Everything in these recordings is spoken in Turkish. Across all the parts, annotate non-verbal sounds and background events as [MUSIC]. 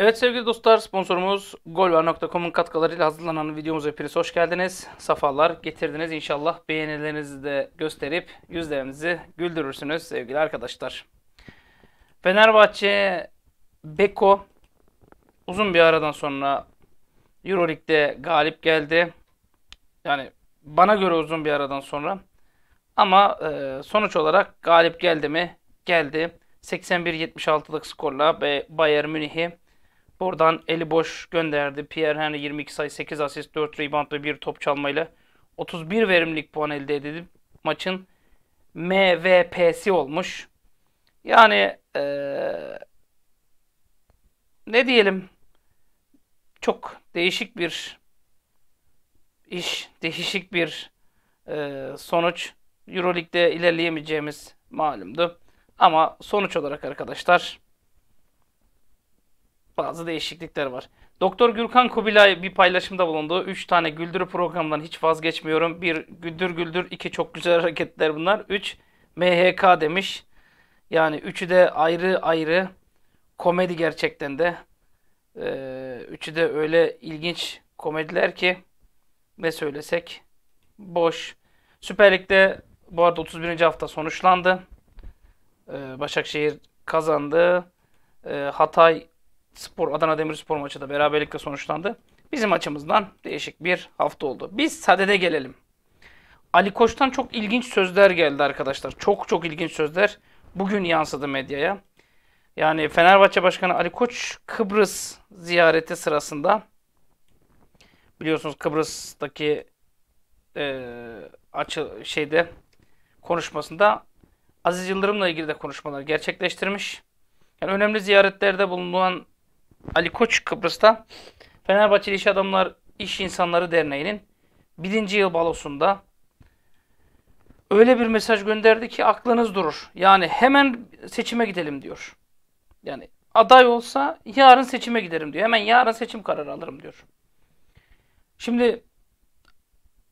Evet sevgili dostlar sponsorumuz golvar.com'un katkılarıyla hazırlanan videomuza hepiniz hoş geldiniz. Safalar getirdiniz. inşallah beğenilerinizi de gösterip yüzlerinizi güldürürsünüz sevgili arkadaşlar. Fenerbahçe Beko uzun bir aradan sonra Euroleague'de galip geldi. Yani bana göre uzun bir aradan sonra. Ama e, sonuç olarak galip geldi mi? Geldi. 81-76'lık skorla Bayern Münih'i Buradan eli boş gönderdi. Pierre Henry 22 sayı 8 asist 4 rebound ve 1 top çalmayla 31 verimlik puan elde edildi. Maçın MVP'si olmuş. Yani ee, ne diyelim çok değişik bir iş, değişik bir e, sonuç. Euroleague'de ilerleyemeyeceğimiz malumdu. Ama sonuç olarak arkadaşlar bazı değişiklikler var. Doktor Gürkan Kubilay bir paylaşımda bulundu. 3 tane güldürü programdan hiç vazgeçmiyorum. Bir güldür güldür, iki çok güzel hareketler bunlar. 3 MHK demiş. Yani üçü de ayrı ayrı komedi gerçekten de. Ee, üçü de öyle ilginç komediler ki ne söylesek boş. Süper Lig'de bu arada 31. hafta sonuçlandı. Ee, Başakşehir kazandı. Ee, Hatay Spor, Adana Demirspor maçı da beraberlikle sonuçlandı. Bizim açımızdan değişik bir hafta oldu. Biz Sade'de gelelim. Ali Koç'tan çok ilginç sözler geldi arkadaşlar. Çok çok ilginç sözler bugün yansıdı medyaya. Yani Fenerbahçe Başkanı Ali Koç Kıbrıs ziyareti sırasında biliyorsunuz Kıbrıs'taki e, açı şeyde konuşmasında Aziz Yıldırım'la ilgili de konuşmalar gerçekleştirmiş. Yani önemli ziyaretlerde bulunan Ali Koç Kıbrıs'ta Fenerbahçe İş Adamlar İş İnsanları Derneği'nin birinci yıl balosunda öyle bir mesaj gönderdi ki aklınız durur. Yani hemen seçime gidelim diyor. Yani aday olsa yarın seçime giderim diyor. Hemen yarın seçim kararı alırım diyor. Şimdi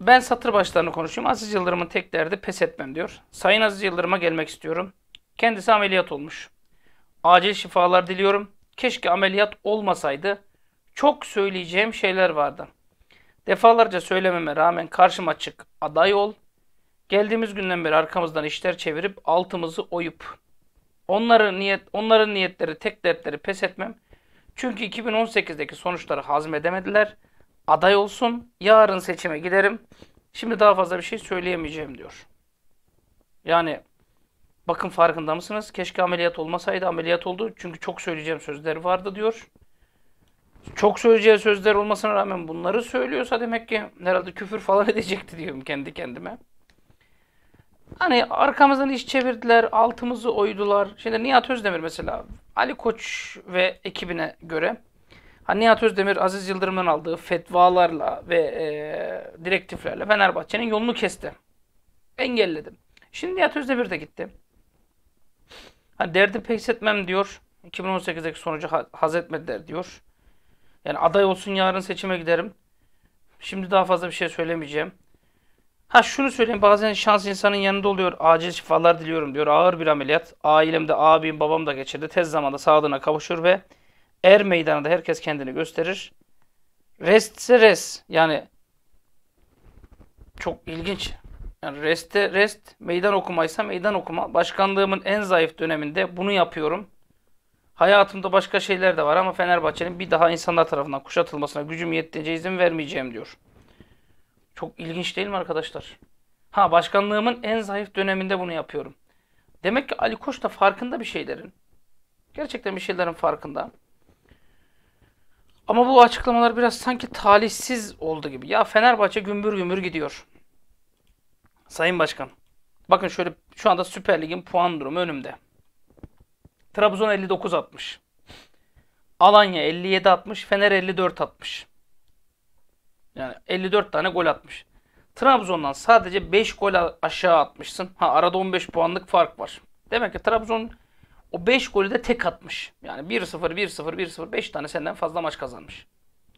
ben satır başlarını konuşayım. Aziz Yıldırım'ın tek derdi pes etmem diyor. Sayın Aziz Yıldırım'a gelmek istiyorum. Kendisi ameliyat olmuş. Acil şifalar diliyorum. Keşke ameliyat olmasaydı. Çok söyleyeceğim şeyler vardı. Defalarca söylememe rağmen karşıma çık, aday ol. Geldiğimiz günden beri arkamızdan işler çevirip altımızı oyup. Onların niyet onların niyetleri tek dertleri pes etmem. Çünkü 2018'deki sonuçları hazmedemediler. Aday olsun, yarın seçime giderim. Şimdi daha fazla bir şey söyleyemeyeceğim diyor. Yani Bakın farkında mısınız? Keşke ameliyat olmasaydı. Ameliyat oldu. Çünkü çok söyleyeceğim sözleri vardı diyor. Çok söyleyeceği sözler olmasına rağmen bunları söylüyorsa demek ki herhalde küfür falan [LAUGHS] edecekti diyorum kendi kendime. Hani arkamızdan iş çevirdiler, altımızı oydular. Şimdi Nihat Özdemir mesela Ali Koç ve ekibine göre hani Nihat Özdemir Aziz Yıldırım'dan aldığı fetvalarla ve e, direktiflerle Fenerbahçe'nin yolunu kesti. Engelledim. Şimdi Nihat Özdemir de gitti. Hani derdi pek hissetmem diyor. 2018'deki sonucu haz etmediler diyor. Yani aday olsun yarın seçime giderim. Şimdi daha fazla bir şey söylemeyeceğim. Ha şunu söyleyeyim bazen şans insanın yanında oluyor. Acil şifalar diliyorum diyor. Ağır bir ameliyat. Ailemde abim babam da geçirdi. Tez zamanda sağlığına kavuşur ve er meydanında herkes kendini gösterir. Rest ise rest. Yani çok ilginç. Yani reste rest, meydan okumaysa meydan okuma. Başkanlığımın en zayıf döneminde bunu yapıyorum. Hayatımda başka şeyler de var ama Fenerbahçe'nin bir daha insanlar tarafından kuşatılmasına gücüm yettiğince izin vermeyeceğim diyor. Çok ilginç değil mi arkadaşlar? Ha başkanlığımın en zayıf döneminde bunu yapıyorum. Demek ki Ali Koç da farkında bir şeylerin. Gerçekten bir şeylerin farkında. Ama bu açıklamalar biraz sanki talihsiz oldu gibi. Ya Fenerbahçe gümbür gümbür gidiyor. Sayın Başkan. Bakın şöyle şu anda Süper Lig'in puan durumu önümde. Trabzon 59 atmış. Alanya 57 atmış. Fener 54 atmış. Yani 54 tane gol atmış. Trabzon'dan sadece 5 gol aşağı atmışsın. Ha arada 15 puanlık fark var. Demek ki Trabzon o 5 golü de tek atmış. Yani 1-0, 1-0, 1-0 5 tane senden fazla maç kazanmış.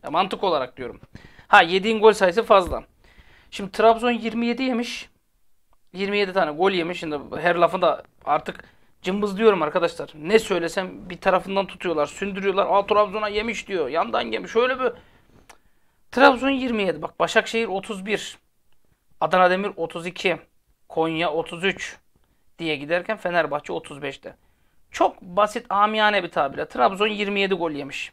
Ya mantık olarak diyorum. Ha yediğin gol sayısı fazla. Şimdi Trabzon 27 yemiş. 27 tane gol yemiş. Şimdi her lafı da artık cımbız diyorum arkadaşlar. Ne söylesem bir tarafından tutuyorlar, sündürüyorlar. Aa Trabzon'a yemiş diyor. Yandan yemiş. Şöyle bir Trabzon 27. Bak Başakşehir 31. Adana Demir 32. Konya 33 diye giderken Fenerbahçe 35'te. Çok basit amiyane bir tabirle. Trabzon 27 gol yemiş.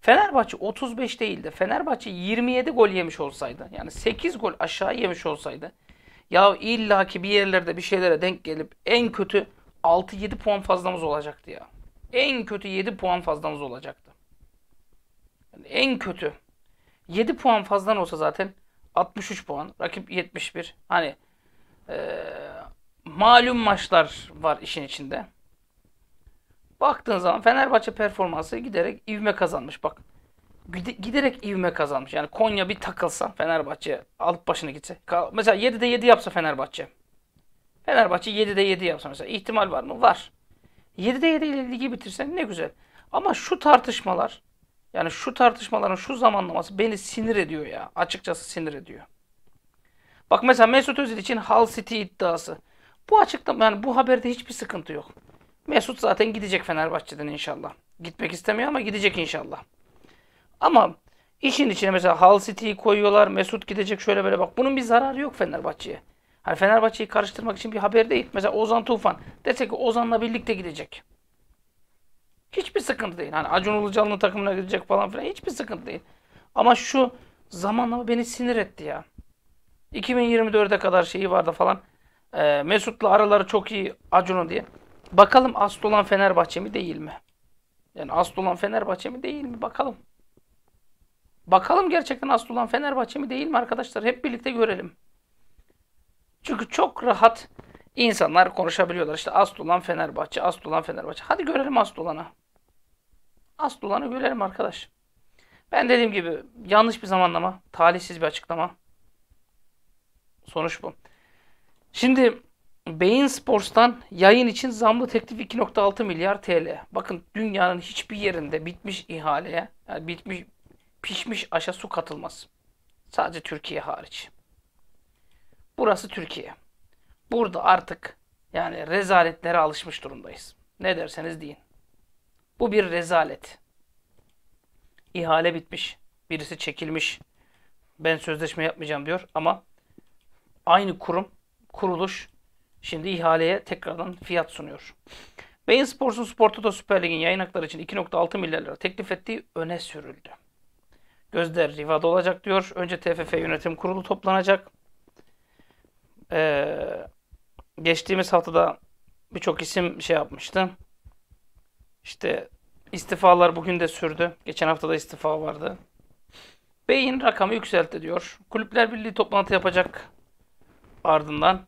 Fenerbahçe 35 değildi. Fenerbahçe 27 gol yemiş olsaydı yani 8 gol aşağı yemiş olsaydı ya illaki bir yerlerde bir şeylere denk gelip en kötü 6-7 puan fazlamız olacaktı ya. En kötü 7 puan fazlamız olacaktı. Yani en kötü. 7 puan fazlan olsa zaten 63 puan. Rakip 71. Hani e, malum maçlar var işin içinde. Baktığın zaman Fenerbahçe performansı giderek ivme kazanmış. Bak giderek ivme kazanmış. Yani Konya bir takılsa Fenerbahçe alıp başına gitse. Mesela 7'de 7 yapsa Fenerbahçe. Fenerbahçe 7'de 7 yapsa mesela. ihtimal var mı? Var. 7'de 7 ile ligi bitirsen ne güzel. Ama şu tartışmalar yani şu tartışmaların şu zamanlaması beni sinir ediyor ya. Açıkçası sinir ediyor. Bak mesela Mesut Özil için Hull City iddiası. Bu açıklama yani bu haberde hiçbir sıkıntı yok. Mesut zaten gidecek Fenerbahçe'den inşallah. Gitmek istemiyor ama gidecek inşallah. Ama işin içine mesela Hal City'yi koyuyorlar. Mesut gidecek şöyle böyle bak. Bunun bir zararı yok Fenerbahçe'ye. Hani Fenerbahçe'yi karıştırmak için bir haber değil. Mesela Ozan Tufan dese ki Ozan'la birlikte gidecek. Hiçbir sıkıntı değil. Hani Acun Ilıcalı'nın takımına gidecek falan filan hiçbir sıkıntı değil. Ama şu zamanlama beni sinir etti ya. 2024'e kadar şeyi vardı falan. Ee, Mesut'la araları çok iyi Acun'un diye. Bakalım asıl olan Fenerbahçe mi değil mi? Yani asıl olan Fenerbahçe mi değil mi? Bakalım. Bakalım gerçekten asıl olan Fenerbahçe mi değil mi arkadaşlar? Hep birlikte görelim. Çünkü çok rahat insanlar konuşabiliyorlar. İşte asıl olan Fenerbahçe, asıl olan Fenerbahçe. Hadi görelim asıl olanı. Asıl olanı görelim arkadaş. Ben dediğim gibi yanlış bir zamanlama, talihsiz bir açıklama. Sonuç bu. Şimdi Beyin Sports'tan yayın için zamlı teklif 2.6 milyar TL. Bakın dünyanın hiçbir yerinde bitmiş ihaleye, yani bitmiş pişmiş aşa su katılmaz. Sadece Türkiye hariç. Burası Türkiye. Burada artık yani rezaletlere alışmış durumdayız. Ne derseniz deyin. Bu bir rezalet. İhale bitmiş. Birisi çekilmiş. Ben sözleşme yapmayacağım diyor ama aynı kurum, kuruluş şimdi ihaleye tekrardan fiyat sunuyor. Beyin Sports'un Sportoto Toto Süper Lig'in yayın hakları için 2.6 milyar lira teklif ettiği öne sürüldü. Gözler Riva'da olacak diyor. Önce TFF Yönetim Kurulu toplanacak. Ee, geçtiğimiz haftada birçok isim şey yapmıştı. İşte istifalar bugün de sürdü. Geçen hafta da istifa vardı. Beyin rakamı yükseltti diyor. Kulüpler Birliği toplantı yapacak ardından.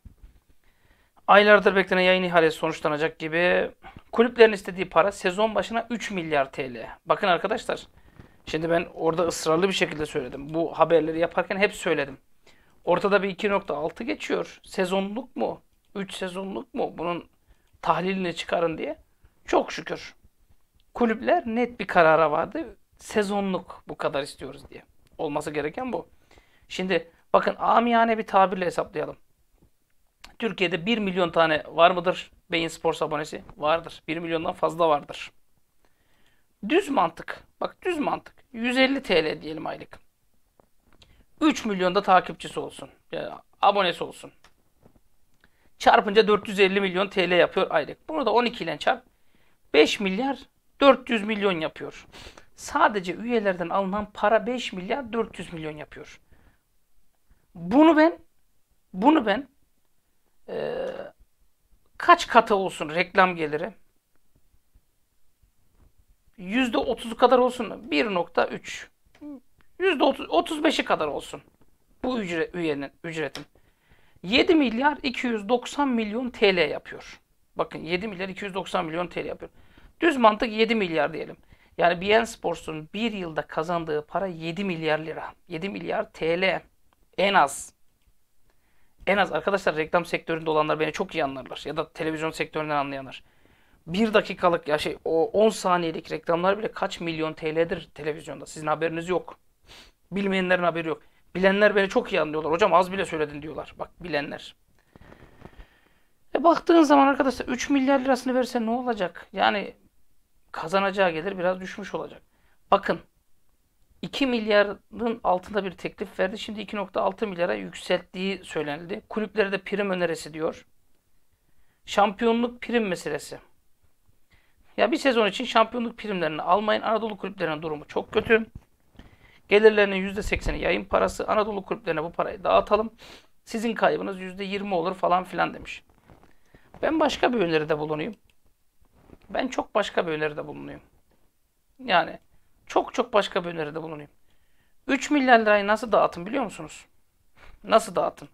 Aylardır beklenen yayın ihalesi sonuçlanacak gibi. Kulüplerin istediği para sezon başına 3 milyar TL. Bakın arkadaşlar Şimdi ben orada ısrarlı bir şekilde söyledim. Bu haberleri yaparken hep söyledim. Ortada bir 2.6 geçiyor. Sezonluk mu? 3 sezonluk mu? Bunun tahlilini çıkarın diye. Çok şükür. Kulüpler net bir karara vardı. Sezonluk bu kadar istiyoruz diye. Olması gereken bu. Şimdi bakın amiyane bir tabirle hesaplayalım. Türkiye'de 1 milyon tane var mıdır Beyin Sports abonesi? Vardır. 1 milyondan fazla vardır. Düz mantık. Bak düz mantık. 150 TL diyelim aylık. 3 milyonda takipçisi olsun. Yani abonesi olsun. Çarpınca 450 milyon TL yapıyor aylık. Bunu da 12 ile çarp. 5 milyar 400 milyon yapıyor. Sadece üyelerden alınan para 5 milyar 400 milyon yapıyor. Bunu ben bunu ben e, kaç katı olsun reklam geliri? %30'u kadar olsun mu? 1.3. %35'i kadar olsun. Bu ücret, üyenin, ücretin. 7 milyar 290 milyon TL yapıyor. Bakın 7 milyar 290 milyon TL yapıyor. Düz mantık 7 milyar diyelim. Yani BN Sports'un bir yılda kazandığı para 7 milyar lira. 7 milyar TL. En az. En az arkadaşlar reklam sektöründe olanlar beni çok iyi anlarlar. Ya da televizyon sektöründen anlayanlar. 1 dakikalık ya şey o 10 saniyelik reklamlar bile kaç milyon TL'dir televizyonda. Sizin haberiniz yok. Bilmeyenlerin haberi yok. Bilenler beni çok iyi anlıyorlar. Hocam az bile söyledin diyorlar. Bak bilenler. E baktığın zaman arkadaşlar 3 milyar lirasını verse ne olacak? Yani kazanacağı gelir biraz düşmüş olacak. Bakın 2 milyarın altında bir teklif verdi. Şimdi 2.6 milyara yükselttiği söylenildi. Kulüplere de prim önerisi diyor. Şampiyonluk prim meselesi. Ya bir sezon için şampiyonluk primlerini almayın. Anadolu kulüplerinin durumu çok kötü. Gelirlerinin %80'i yayın parası. Anadolu kulüplerine bu parayı dağıtalım. Sizin kaybınız %20 olur falan filan demiş. Ben başka bir öneride bulunayım. Ben çok başka bir öneride bulunayım. Yani çok çok başka bir öneride bulunayım. 3 milyar lirayı nasıl dağıtın biliyor musunuz? Nasıl dağıtın?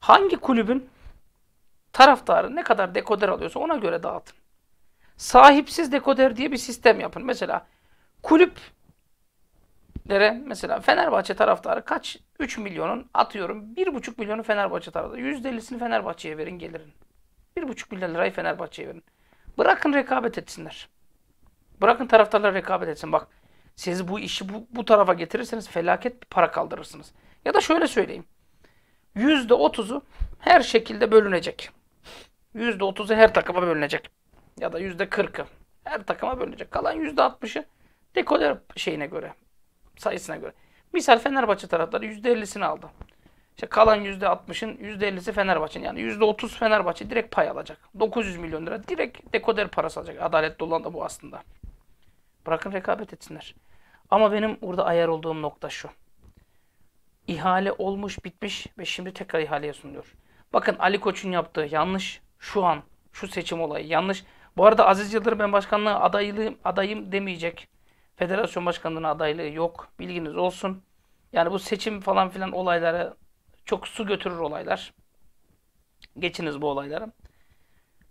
Hangi kulübün taraftarı ne kadar dekoder alıyorsa ona göre dağıtın sahipsiz dekoder diye bir sistem yapın. Mesela kulüplere mesela Fenerbahçe taraftarı kaç? 3 milyonun atıyorum 1,5 milyonu Fenerbahçe taraftarı. %50'sini Fenerbahçe'ye verin gelirin. 1,5 milyon lirayı Fenerbahçe'ye verin. Bırakın rekabet etsinler. Bırakın taraftarlar rekabet etsin. Bak siz bu işi bu, bu tarafa getirirseniz felaket bir para kaldırırsınız. Ya da şöyle söyleyeyim. %30'u her şekilde bölünecek. %30'u her takıma bölünecek ya da yüzde kırkı her takıma bölecek Kalan yüzde altmışı dekoler şeyine göre, sayısına göre. Misal Fenerbahçe taraftarı yüzde ellisini aldı. İşte kalan yüzde altmışın yüzde ellisi Fenerbahçe'nin. Yani yüzde otuz Fenerbahçe direkt pay alacak. 900 milyon lira direkt dekoder parası alacak. Adaletli olan da bu aslında. Bırakın rekabet etsinler. Ama benim burada ayar olduğum nokta şu. İhale olmuş bitmiş ve şimdi tekrar ihaleye sunuluyor. Bakın Ali Koç'un yaptığı yanlış. Şu an şu seçim olayı yanlış. Bu arada Aziz Yıldırım ben başkanlığı adaylı, adayım demeyecek. Federasyon başkanlığına adaylığı yok. Bilginiz olsun. Yani bu seçim falan filan olayları çok su götürür olaylar. Geçiniz bu olaylara.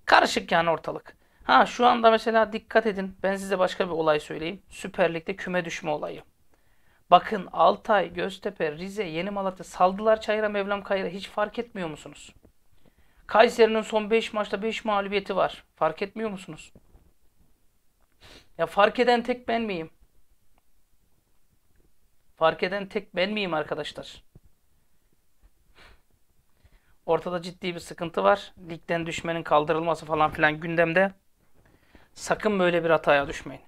Karışık yani ortalık. Ha şu anda mesela dikkat edin. Ben size başka bir olay söyleyeyim. Süper Lig'de küme düşme olayı. Bakın Altay, Göztepe, Rize, Yeni Malatya saldılar çayıra Mevlam kayıra. Hiç fark etmiyor musunuz? Kayseri'nin son 5 maçta 5 mağlubiyeti var. Fark etmiyor musunuz? Ya fark eden tek ben miyim? Fark eden tek ben miyim arkadaşlar? Ortada ciddi bir sıkıntı var. Ligden düşmenin kaldırılması falan filan gündemde. Sakın böyle bir hataya düşmeyin.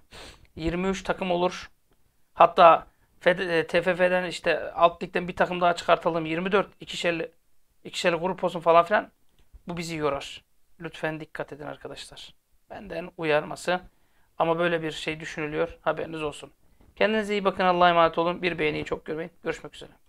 23 takım olur. Hatta e, TFF'den işte alt ligden bir takım daha çıkartalım. 24 ikişerli ikişerli grup olsun falan filan. Bu bizi yorar. Lütfen dikkat edin arkadaşlar. Benden uyarması. Ama böyle bir şey düşünülüyor. Haberiniz olsun. Kendinize iyi bakın. Allah'a emanet olun. Bir beğeniyi çok görmeyin. Görüşmek üzere.